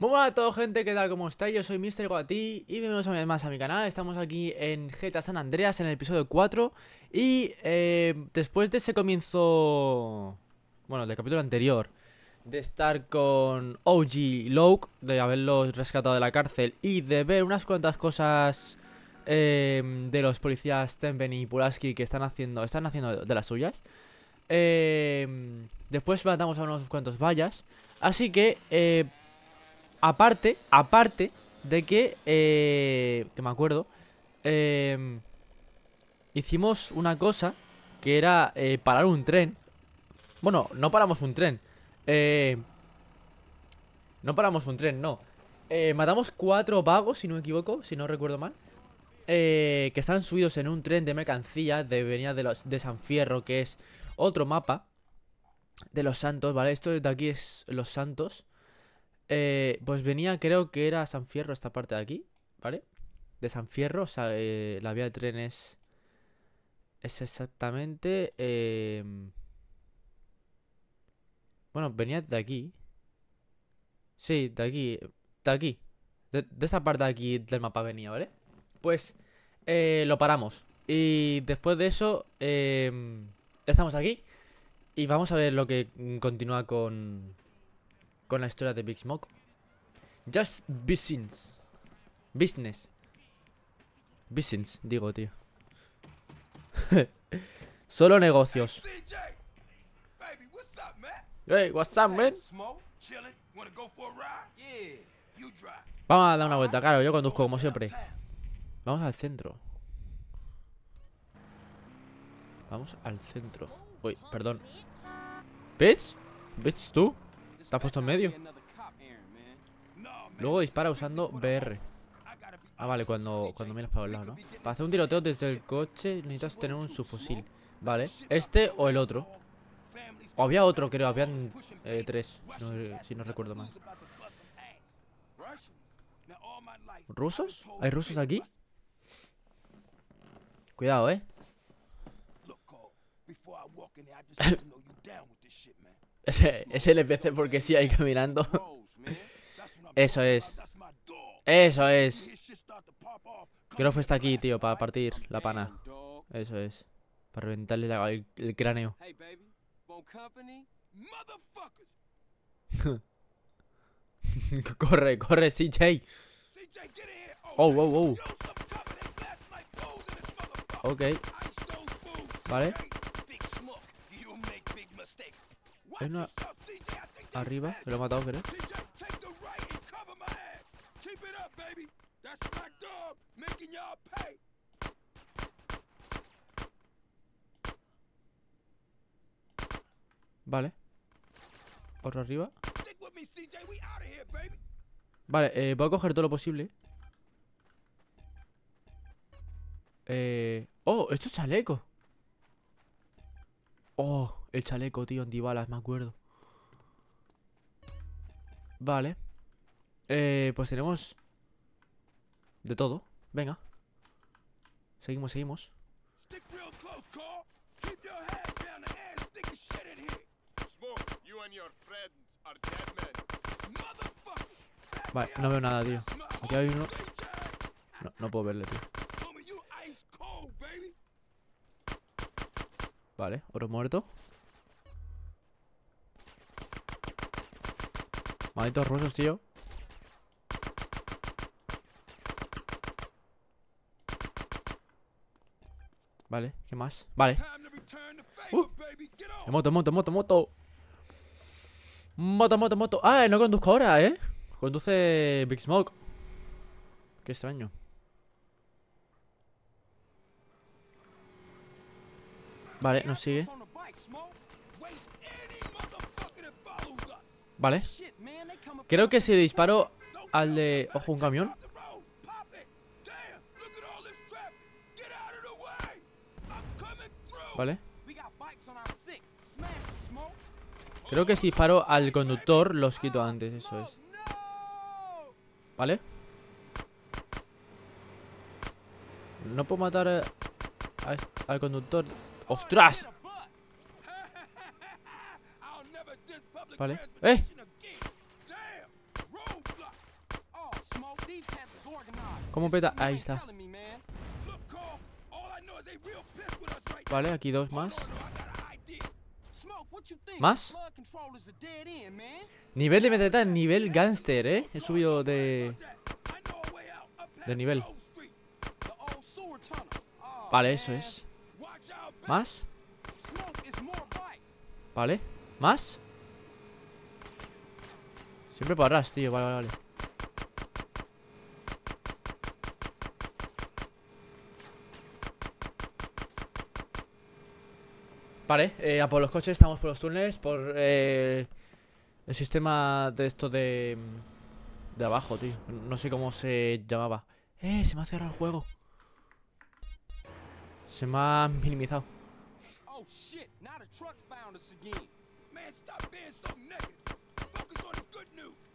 Muy buenas a todos gente, ¿qué tal? ¿Cómo estáis? Yo soy Mr. Guati y bienvenidos una vez más a mi canal Estamos aquí en GTA San Andreas en el episodio 4 Y eh, después de ese comienzo... Bueno, del capítulo anterior De estar con OG Loke De haberlos rescatado de la cárcel Y de ver unas cuantas cosas eh, De los policías Tempen y Pulaski que están haciendo, están haciendo de las suyas eh, Después matamos a unos cuantos vallas Así que... Eh, Aparte, aparte de que, eh, que me acuerdo, eh, hicimos una cosa que era eh, parar un tren. Bueno, no paramos un tren. Eh, no paramos un tren, no. Eh, matamos cuatro vagos, si no me equivoco, si no recuerdo mal. que están subidos en un tren de mercancías de venía de, los, de San Fierro, que es otro mapa de los Santos, ¿vale? Esto de aquí es Los Santos. Eh, pues venía, creo que era San Fierro esta parte de aquí, ¿vale? De San Fierro, o sea, eh, la vía de tren es... Es exactamente... Eh, bueno, venía de aquí. Sí, de aquí. De aquí. de esta parte de aquí del mapa venía, ¿vale? Pues lo paramos. Y después de eso, estamos aquí. Y vamos a ver lo que continúa con, con la historia de Big Smoke. Just business. Business. Business, digo, tío. Solo negocios. Hey, what's up, man? Vamos a dar una vuelta, claro, yo conduzco como siempre. Vamos al centro. Vamos al centro. Uy, perdón. ¿Bitch? ¿Bitch tú? Te has puesto en medio. Luego dispara usando BR. Ah, vale, cuando, cuando miras para el lado, ¿no? Para hacer un tiroteo desde el coche necesitas tener un subfusil. Vale, este o el otro. O había otro, creo, habían eh, tres, si no, si no recuerdo mal. ¿Rusos? ¿Hay rusos aquí? Cuidado, eh. Es el LPC porque sí hay caminando. Eso es. Eso es. Groff está aquí, tío, para partir la pana. Eso es. Para reventarle el, el, cráneo. corre, corre, CJ. Oh, oh, wow, wow. Ok. Vale arriba, me lo he matado, creo. Vale. Otro arriba. Vale, eh, voy a coger todo lo posible. Eh... Oh, esto es chaleco. Oh. El chaleco, tío, antibalas, me acuerdo. Vale. Eh, pues tenemos... De todo. Venga. Seguimos, seguimos. Vale, no veo nada, tío. Aquí hay uno. No, puedo verle, tío. Vale, oro muerto. Malditos rusos, tío. Vale, ¿qué más? Vale. Uh. Moto, moto, moto, moto. Moto, moto, moto. Ah, no conduzco ahora, ¿eh? Conduce Big Smoke. Qué extraño. Vale, nos sigue. Vale Creo que se disparó al de... Ojo, un camión Vale Creo que si disparo al conductor los quito antes, eso es ¿Vale? No puedo matar al conductor ¡Ostras! Vale. ¡Eh! ¿Cómo peta? Ahí está. Vale, aquí dos más. ¿Más? Nivel de en nivel gangster, ¿eh? He subido de... De nivel. Vale, eso es. ¿Más? Vale. ¿Más? Siempre para atrás, tío. Vale, vale, vale. Vale, eh, a por los coches, estamos por los túneles, por eh, el sistema de esto de... De abajo, tío. No sé cómo se llamaba. ¡Eh! Se me ha cerrado el juego. Se me ha minimizado. Oh, shit.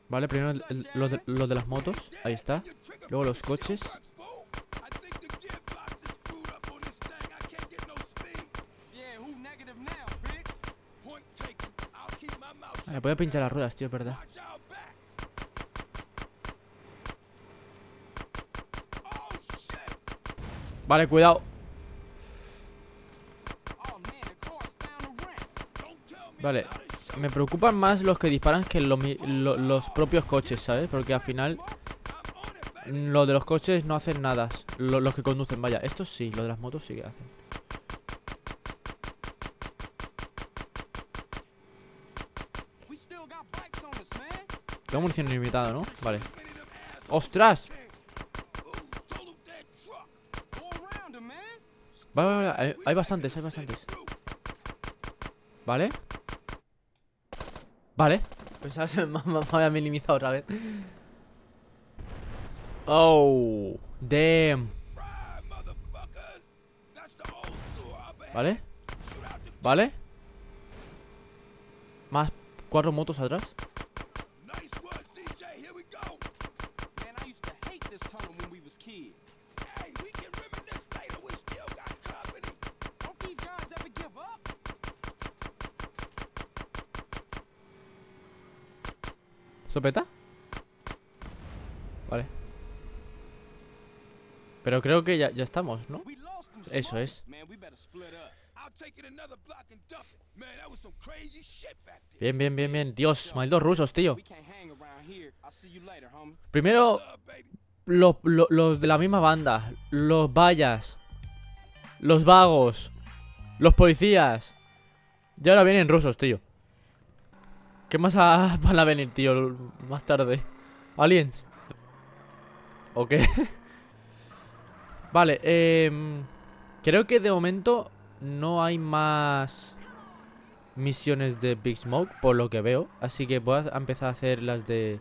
Vale, primero los, de, las motos. Ahí está. Luego los coches. Vale, voy pinchar las ruedas, tío, es verdad. Vale, cuidado. Vale me preocupan más los que disparan que los, propios coches, ¿sabes? Porque al final mm, lo de los coches no hacen nada. los que conducen, vaya. Esto sí, lo de las motos sí que hacen. Tengo munición limitada, ¿no? Vale. ¡Ostras! Vale, vale, vale. Hay bastantes, hay bastantes. Vale. Vale. Pensaba que me, me había minimizado otra vez. Oh. Damn. Vale. Vale. Más cuatro motos atrás. Vale Pero creo que ya, estamos, ¿no? Eso es Bien, bien, bien, bien Dios, dos rusos, tío Primero los, los de la misma banda Los vallas Los vagos Los policías Y ahora vienen rusos, tío ¿Qué más van a venir, tío? Más tarde. ¿Aliens? ¿O qué? vale, eh... Creo que de momento no hay más misiones de Big Smoke, por lo que veo. Así que voy a empezar a hacer las de...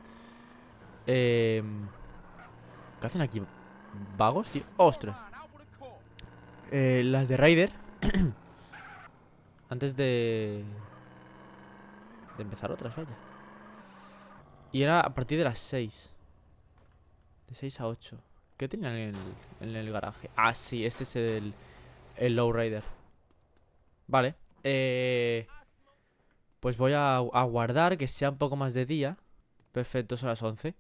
Eh, ¿Qué hacen aquí? ¿Vagos, tío? ¡Ostras! Eh, las de Raider. Antes de... De empezar otras, vaya. Y era a partir de las 6. De 6 a 8. ¿Qué tenían en el, garaje? Ah, sí, este es el, el Lowrider. Vale. Eh, pues voy a, a guardar que sea un poco más de día. Perfecto, son las 11.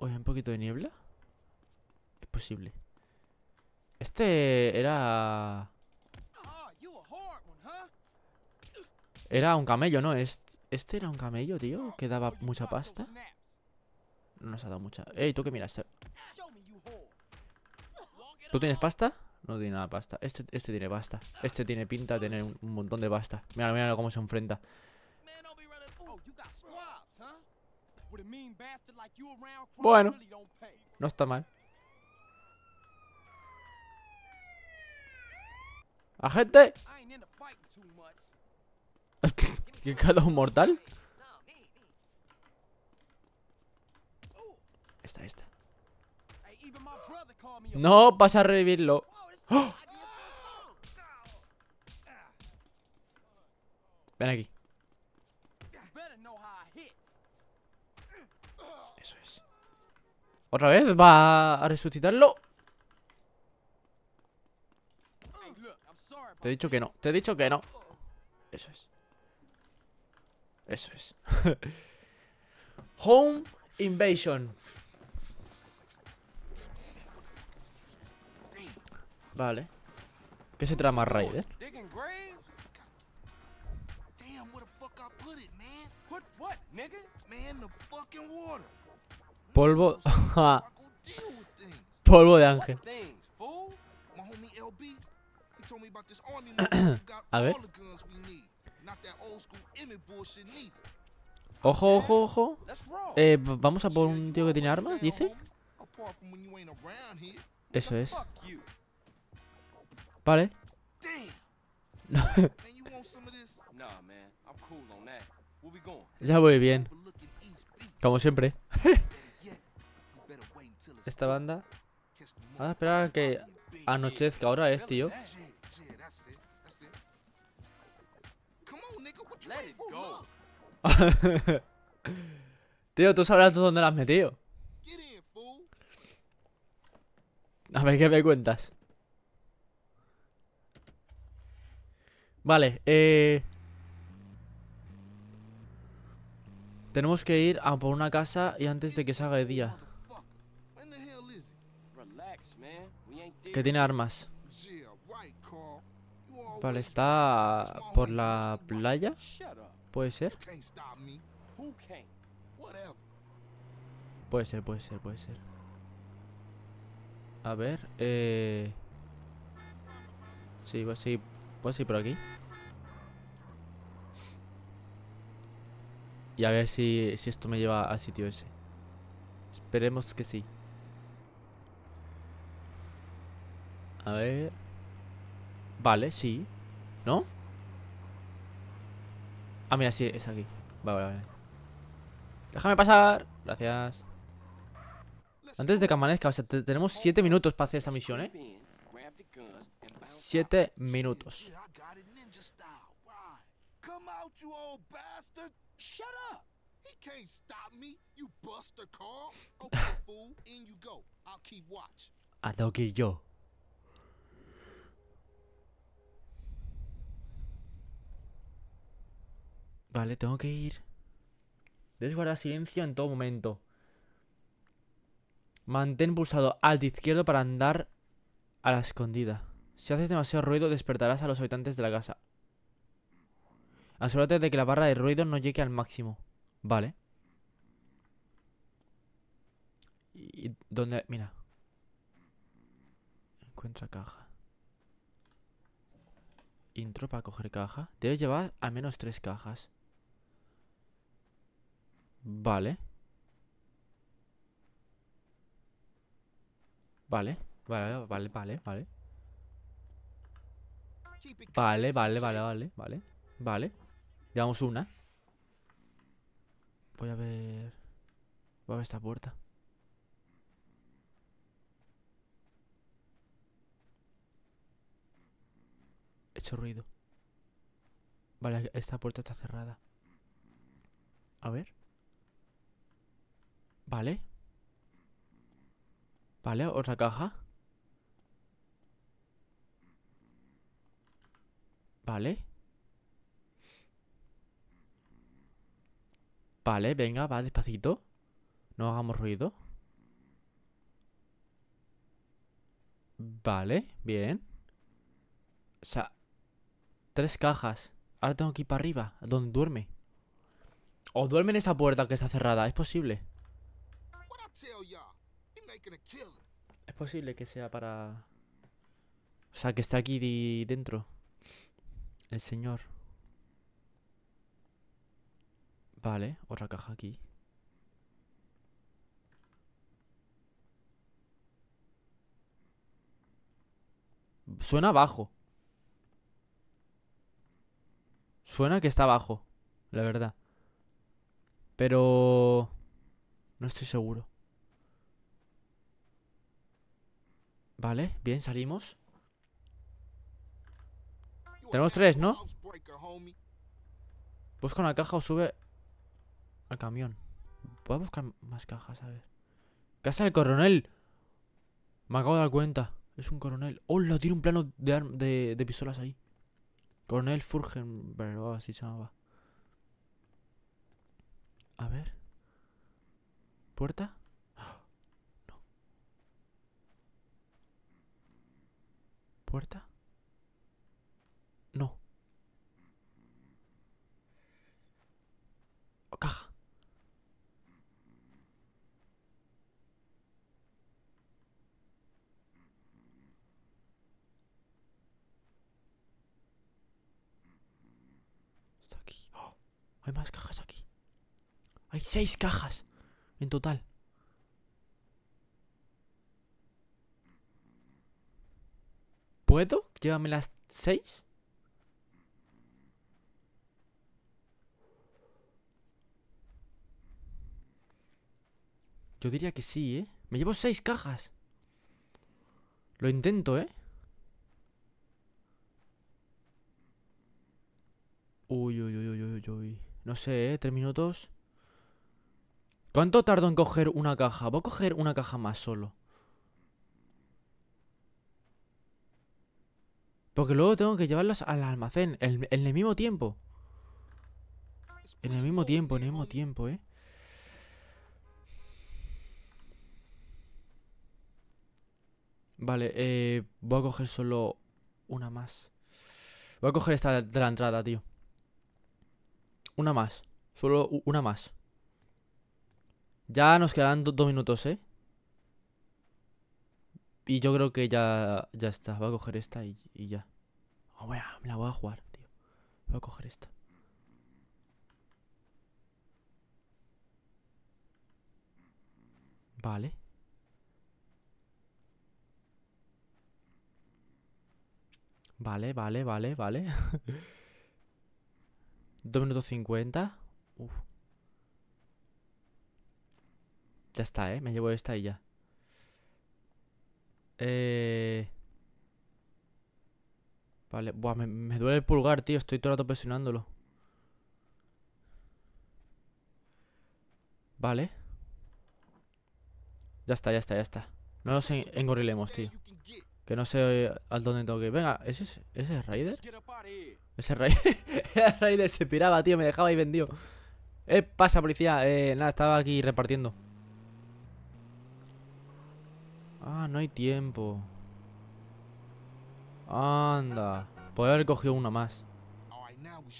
¿hay un poquito de niebla. Es posible. Este era... Era un camello, ¿no? Este, este era un camello, tío, que daba mucha pasta. No nos ha dado mucha. Ey, tú qué miras. Este. ¿Tú tienes pasta? No tiene nada pasta. Este, este tiene pasta. Este tiene pinta de tener un, montón de pasta. Mira, mira cómo se enfrenta. Bueno, no está mal. gente ¿Qué cada mortal? Esta, esta. No, vas a revivirlo. Ven aquí. Eso es. Otra vez va a resucitarlo. Te he dicho que no. Te he dicho que no. Eso es. Eso es. Home Invasion. Vale. ¿Qué se trama Raider? Eh? Polvo. Polvo de ángel. A ver. Ojo, ojo, ojo. Eh, vamos a por un tío que tiene armas, dice. Eso es. Vale. ya voy bien. Como siempre. Esta banda. Vamos a esperar a que anochezca. Ahora es, tío. Tío, tú sabrás dónde las has metido. A ver qué me cuentas. Vale, eh... Tenemos que ir a por una casa y antes de que salga el de día. Que tiene armas. Vale, está por la playa. ¿Puede ser? Puede ser, puede ser, puede ser. A ver, eh... Sí, voy a seguir, voy por aquí. Y a ver si, si esto me lleva al sitio ese. Esperemos que sí. A ver... Vale, sí. ¿No? Ah, mira, sí, es aquí. Vale, vale, vale. Déjame pasar. Gracias. Antes de que amanezca, o sea, tenemos 7 minutos para hacer esta misión, ¿eh? 7 minutos. Ah, tengo que ir yo. Vale, tengo que ir. Debes guardar silencio en todo momento. Mantén pulsado alto izquierdo para andar a la escondida. Si haces demasiado ruido, despertarás a los habitantes de la casa. Asegúrate de que la barra de ruido no llegue al máximo. Vale. ¿Y dónde? Mira. Encuentra caja. Intro para coger caja. Debes llevar al menos tres cajas. Vale. Vale, vale, vale, vale, vale. Vale, vale, vale, vale, vale. Vale. Llevamos una. Voy a ver. Voy a ver esta puerta. He hecho ruido. Vale, esta puerta está cerrada. A ver. Vale. Vale, otra caja. Vale. Vale, venga, va despacito. No hagamos ruido. Vale, bien. O sea, tres cajas. Ahora tengo que ir para arriba, donde duerme. O duerme en esa puerta que está cerrada, es posible. Es posible que sea para... O sea, que está aquí dentro. El señor. Vale, otra caja aquí. Suena abajo. Suena que está abajo, la verdad. Pero... No estoy seguro. Vale, bien, salimos. Tenemos tres, ¿no? Busca pues una caja o sube al camión. Voy a buscar más cajas, a ver. Casa del coronel. Me acabo de dar cuenta. Es un coronel. ¡Hola! Tiene un plano de, de, de, pistolas ahí. Coronel furgen así se llamaba. A ver. ¿Puerta? puerta? No. Caja. Está aquí. ¡Oh! Hay más cajas aquí. Hay seis cajas en total. ¿Puedo? Llévame las seis. Yo diría que sí, ¿eh? Me llevo seis cajas. Lo intento, ¿eh? Uy, uy, uy, uy, uy, uy No sé, ¿eh? Tres minutos. ¿Cuánto tardo en coger una caja? Voy a coger una caja más solo. Porque luego tengo que llevarlas al almacén en, el mismo tiempo. En el mismo tiempo, en el mismo tiempo, ¿eh? Vale, eh, voy a coger solo una más. Voy a coger esta de la entrada, tío. Una más. Solo una más. Ya nos quedan dos minutos, ¿eh? Y yo creo que ya, ya está. Voy a coger esta y, ya. me ah, la voy a jugar, tío. Voy a coger esta. Vale. Vale, vale, vale, vale. dos minutos 50. Ya está, ¿eh? Me llevo esta y ya. Eh... Vale, Buah, me, duele el pulgar, tío. Estoy todo el rato presionándolo. Vale. Ya está, ya está, ya está. No nos en tío. Que no sé eh, al dónde tengo que ir. Venga, ¿ese es, ese Raider? Ese Raider. se piraba, tío. Me dejaba ahí vendido. Eh, pasa, policía. Eh, nada, estaba aquí repartiendo. Ah, no hay tiempo. Anda. Podría haber cogido una más.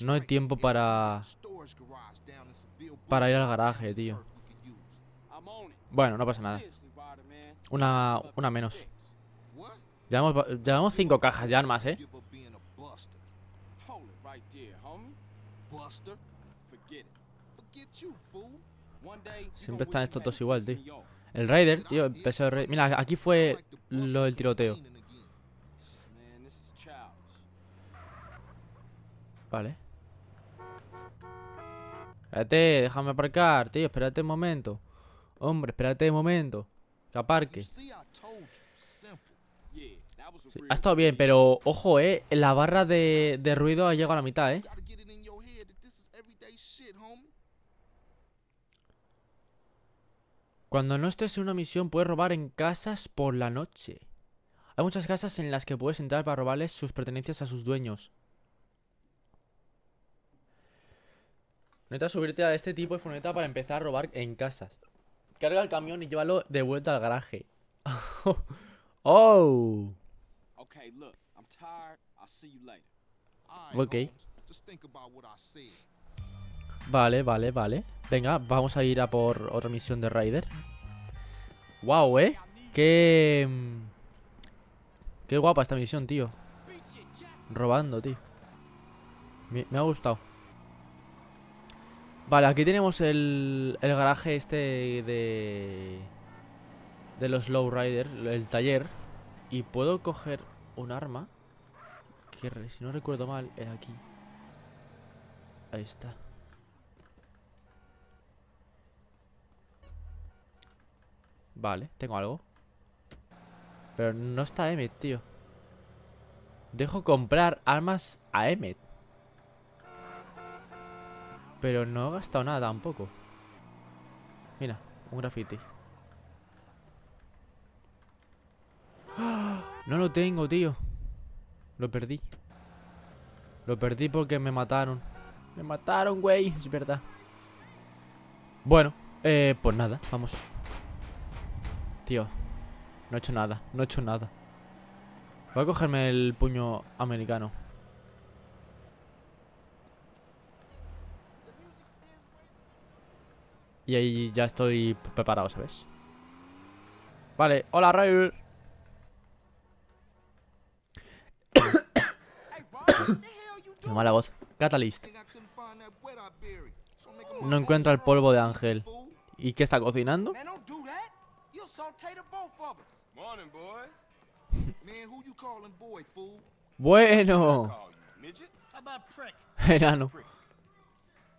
No hay tiempo para... Para ir al garaje, tío. Bueno, no pasa nada. Una, una menos. Llevamos, llevamos cinco cajas de armas, ¿eh? Siempre están estos dos igual, tío. El Raider, tío, empezó el Raider. Mira, aquí fue lo del tiroteo. Vale. Espérate, déjame aparcar, tío, espérate un momento. Hombre, espérate un momento. Que aparque. ha estado bien, pero ojo, eh. La barra de, de ruido ha llegado a la mitad, eh. Cuando no estés en una misión, puedes robar en casas por la noche. Hay muchas casas en las que puedes entrar para robarles sus pertenencias a sus dueños. Neta subirte a este tipo de furgoneta para empezar a robar en casas. Carga el camión y llévalo de vuelta al garaje. oh. Ok. Vale, vale, vale. Venga, vamos a ir a por otra misión de Rider. Wow, ¿eh? Qué... Qué guapa esta misión, tío. Robando, tío. Me, ha gustado. Vale, aquí tenemos el, el garaje este de... De los Lowrider, el taller. Y puedo coger un arma. Que si no recuerdo mal, era aquí. Ahí está. Vale, tengo algo. Pero no está Emmet, tío. Dejo comprar armas a Emmet. Pero no he gastado nada tampoco. Mira, un graffiti. ¡Ah! No lo tengo, tío. Lo perdí. Lo perdí porque me mataron. Me mataron, güey. Es verdad. Bueno, eh, pues nada, vamos tío. No he hecho nada, no he hecho nada. Voy a cogerme el puño americano. Y ahí ya estoy preparado, ¿sabes? Vale, hola Raul Qué mala voz. Catalyst. No encuentra el polvo de Ángel. ¿Y qué está cocinando? Saute to both of us. Morning, boys. Man, who you calling boy, fool? Bueno. Midget? How about prick? Enano.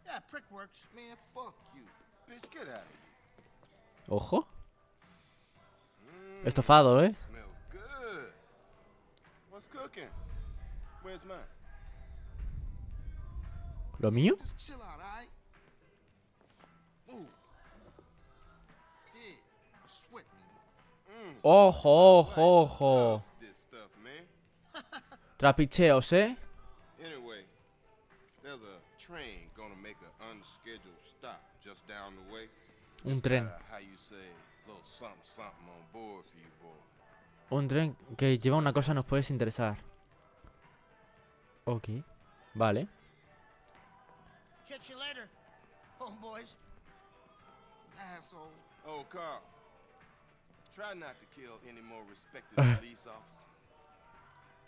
Yeah, prick works. Man, fuck you. Bitch, get out of here. Ojo. Mmm. Estofado, eh. Smells good. What's cooking? Where's mine? ¿Lo mío? Just chill out, alright? Ojo, ojo, ojo. Trapicheos, ¿eh? Un tren. Un tren que lleva una cosa nos puedes interesar. Ok, vale. Oh, Try not to kill any more respected police officers.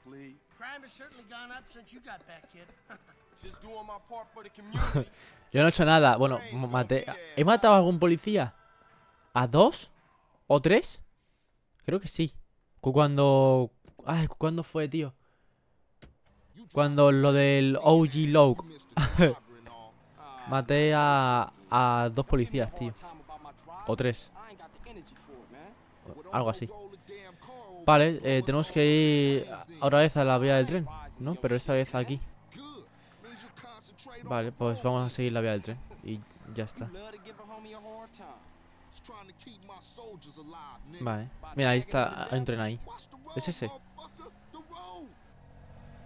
Please. Crime has certainly gone up since you got back, kid. Just doing my part for the community. Yo no he hecho nada. Bueno, maté. ¿He matado a algún policía? ¿A dos? ¿O tres? Creo que sí. Cuando. Ay, ¿cuándo fue, tío? Cuando lo del OG Low. Maté a, a dos policías, tío. O tres algo así. Vale, eh, tenemos que ir otra vez a la vía del tren, ¿no? Pero esta vez aquí. Vale, pues vamos a seguir la vía del tren y ya está. Vale, mira, ahí está, hay tren ahí. ¿Es ese?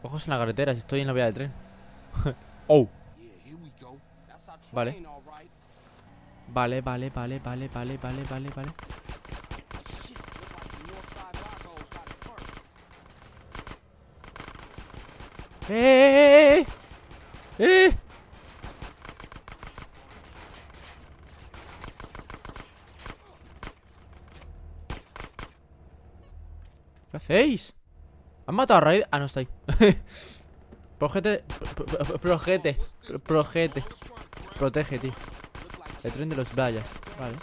Ojos en la carretera, si estoy en la vía del tren. ¡Oh! Vale, vale, vale, vale, vale, vale, vale, vale. ¡Eh! ¡Eh! ¿Qué hacéis? ¿Han matado a Raid? Ah, no, está ahí Progete Progete Progete Protege, tío El tren de los vallas Vale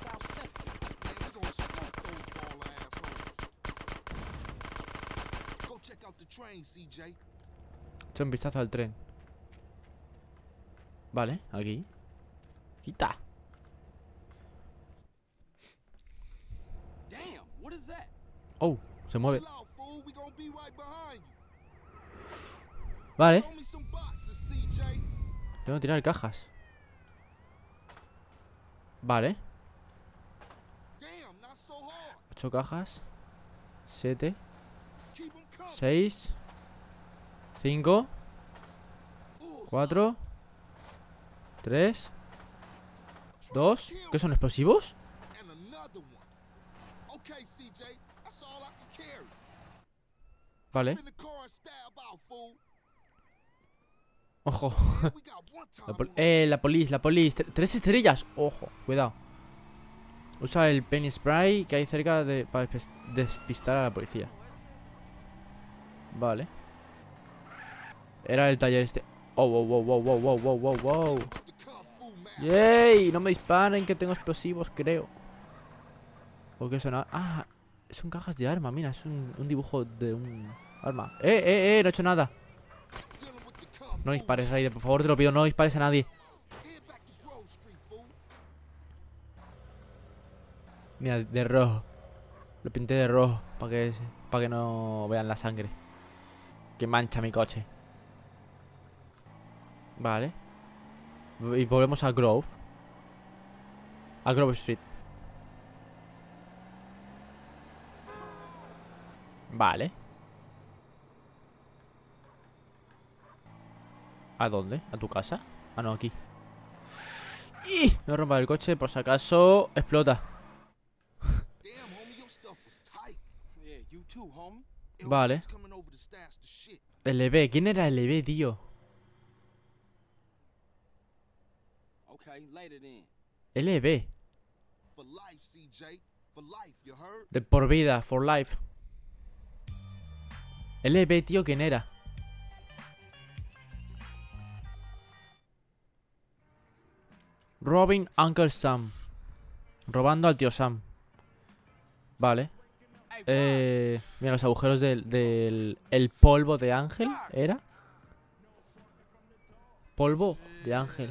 Echa un vistazo al tren. Vale, aquí. Quita. Oh, se mueve. Vale. Tengo que tirar cajas. Vale. Ocho cajas. Siete. Em Seis. 5 4 3 2 ¿Qué son explosivos? Vale Ojo la, eh, la polis, la polis Tres estrellas, ojo, cuidado Usa el penny spray que hay cerca de, para despistar a la policía Vale era el taller este. Oh, wow, wow, wow, wow, wow, wow, wow, wow. ¡Yay! No me disparen, que tengo explosivos, creo. porque qué son? Ah, son cajas de arma, mira, es un, dibujo de un arma. ¡Eh, eh, eh! No he hecho nada. No dispares, Raider. por favor, te lo pido, no dispares a nadie. Mira, de rojo. Lo pinté de rojo para para que no vean la sangre. Que mancha mi coche. Vale. Y volvemos a Grove. A Grove Street. Vale. ¿A dónde? ¿A tu casa? Ah, no, aquí. ¡Y! No rompa el coche, por si acaso explota. vale. LB, e ¿quién era LB, e tío? LB. De por vida, for life. LB, tío, ¿quién era? Robin Uncle Sam. Robando al tío Sam. Vale. Eh, mira, los agujeros del, del el polvo de Ángel, ¿era? Polvo de Ángel.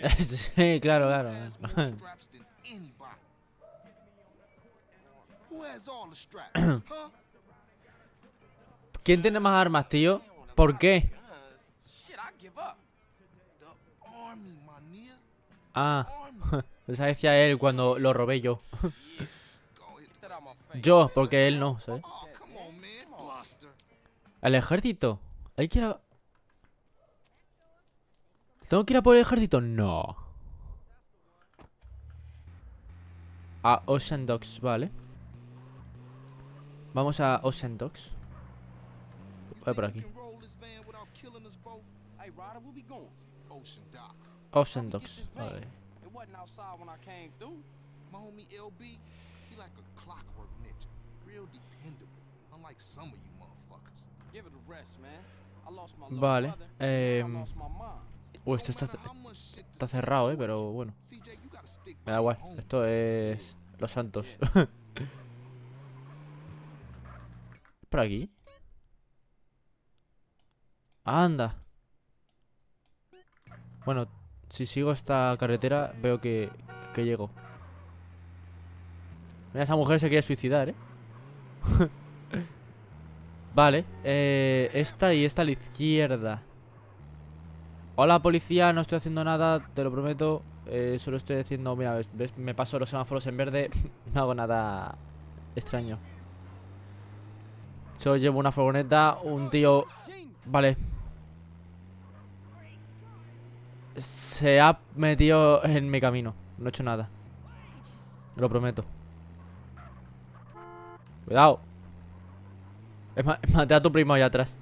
sí, claro, claro. ¿Quién tiene más armas, tío? ¿Por qué? Ah, esa decía él cuando lo robé yo. yo, porque él no, ¿sabes? Oh, El ejército. Hay que ¿Tengo que ir a por el ejército? No. A Ocean Docks vale. Vamos a Ocean Docks Voy por aquí. Ocean Docks vale. Vale, eh, Uy, esto está, cerrado, eh, pero bueno. Me da igual. Esto es. Los Santos. por aquí? Anda. Bueno, si sigo esta carretera, veo que, que llego. Mira, esa mujer se quiere suicidar, ¿eh? vale, eh, esta y esta a la izquierda. Hola, policía, no estoy haciendo nada, te lo prometo. Eh, solo estoy haciendo... Mira, me paso los semáforos en verde. no hago nada extraño. Solo llevo una furgoneta, un tío... Vale. Se ha metido en mi camino. No he hecho nada. Lo prometo. Cuidado. Mate a tu primo allá atrás.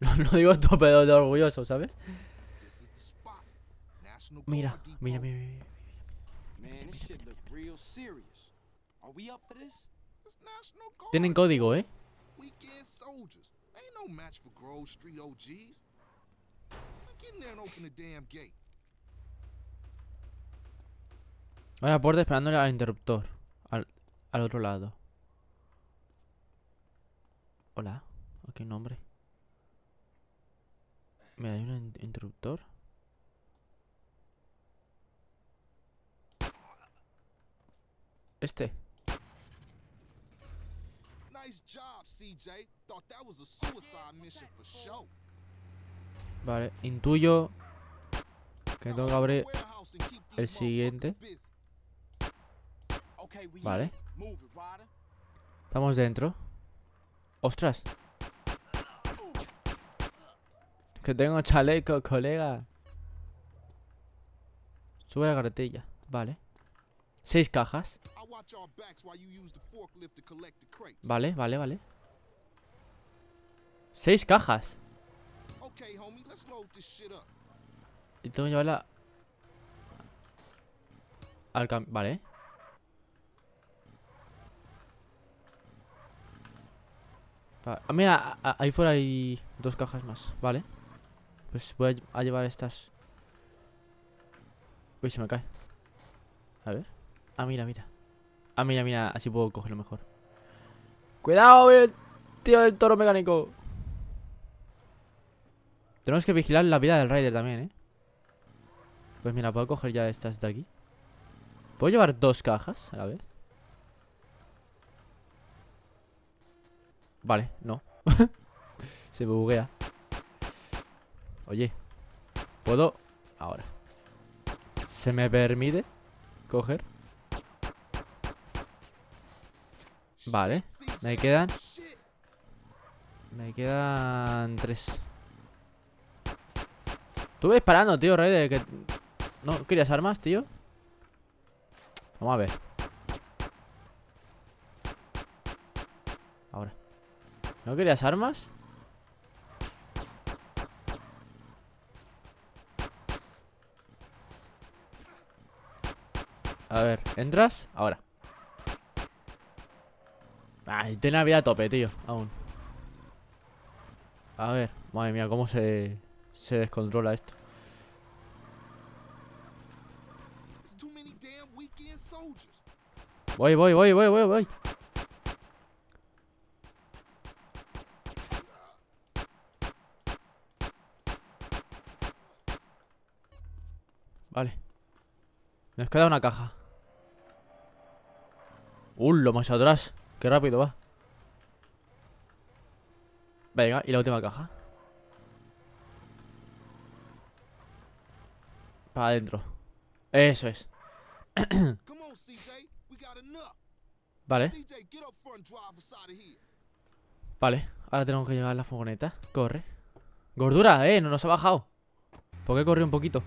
No digo esto, pero de orgulloso, ¿sabes? Mira, mira, mira, mira. Tienen código, ¿eh? A la puerta esperándole al interruptor. Al, al otro lado. Hola. ¿Qué nombre? ¿Me hay un interruptor? Este. Vale, intuyo que tengo que abrir el siguiente. Vale. Estamos dentro. ¡Ostras! Que tengo chaleco, colega. Sube la carretilla. Vale. Seis cajas. Vale, vale, vale. Seis cajas. Y tengo que llevarla al cam... Vale. Ah, mira, ahí fuera hay dos cajas más, vale. Pues voy a, llevar estas Uy, se me cae A ver Ah, mira, mira Ah, mira, mira, así puedo cogerlo mejor ¡Cuidado, tío del toro mecánico! Tenemos que vigilar la vida del Raider también, ¿eh? Pues mira, puedo coger ya estas de aquí ¿Puedo llevar dos cajas a la vez? Vale, no Se me buguea Oye, ¿puedo? Ahora. ¿Se me permite coger? Vale, me quedan... Me quedan tres. Estuve disparando, tío, Rey, de que... ¿No querías armas, tío? Vamos a ver. Ahora. ¿No querías armas? A ver, ¿entras? Ahora. Ay, tiene la vida a tope, tío, aún. A ver, madre mía, cómo se, se descontrola esto. Voy, voy, voy, voy, voy, voy. Vale. Nos queda una caja. Uh, lo más atrás. Qué rápido va. Venga, y la última caja. Para adentro. Eso es. vale. Vale, ahora tenemos que llegar a la furgoneta. Corre. Gordura, eh, no nos ha bajado. ¿Por qué corrió un poquito?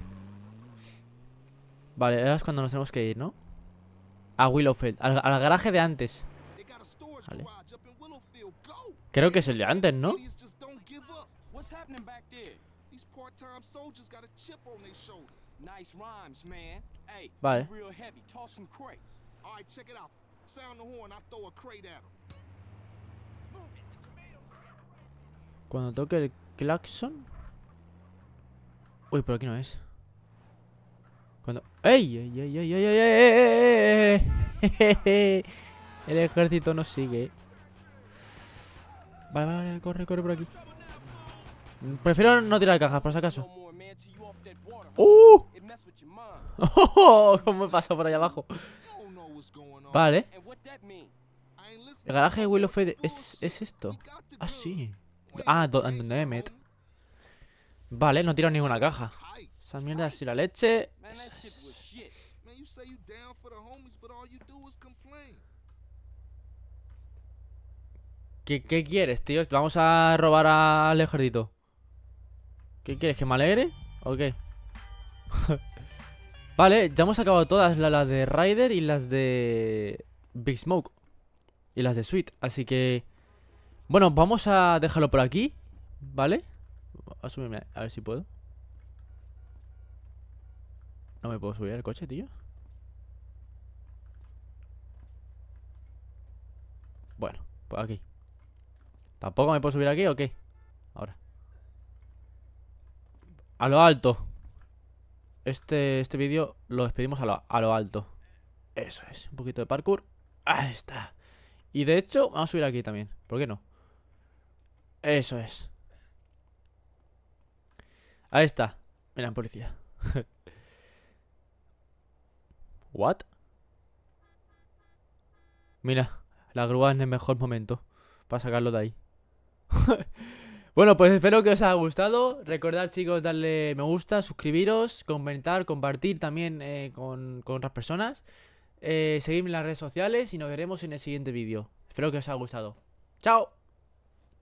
Vale, ahora es cuando nos tenemos que ir, ¿no? A Willowfield, al, garaje de antes. Creo que es el de antes, ¿no? Vale. Cuando toque el claxon... Uy, pero aquí no es. ¡Ey, ey, ey, ey, ey, ey, ey, El ejército nos sigue. Vale, vale, vale, corre, corre por aquí. Prefiero no tirar cajas, por si acaso. ¡Uh! ¡Oh! ¿Cómo me pasó por allá abajo? Vale. El garaje de Will of es, es esto. Ah, sí. Ah, donde me met. Vale, no tiro ninguna caja. Esa mierda es la leche. Es, ¿Qué, quieres, tío? Vamos a robar al ejército. ¿Qué quieres? ¿Que me alegre? ¿O qué? vale, ya hemos acabado todas. Las de Ryder y las de Big Smoke. Y las de Sweet. Así que... Bueno, vamos a dejarlo por aquí. ¿Vale? A subirme, a ver si puedo. No me puedo subir al coche, tío. Bueno, pues aquí ¿Tampoco me puedo subir aquí o qué? Ahora A lo alto Este, este vídeo lo despedimos a lo, a lo alto Eso es, un poquito de parkour Ahí está Y de hecho, vamos a subir aquí también ¿Por qué no? Eso es Ahí está Mira, policía ¿What? Mira la grúa en el mejor momento para sacarlo de ahí. bueno, pues espero que os haya gustado. Recordad, chicos, darle me gusta, suscribiros, comentar, compartir también eh, con, otras personas. Eh, seguidme en las redes sociales y nos veremos en el siguiente vídeo. Espero que os haya gustado. ¡Chao!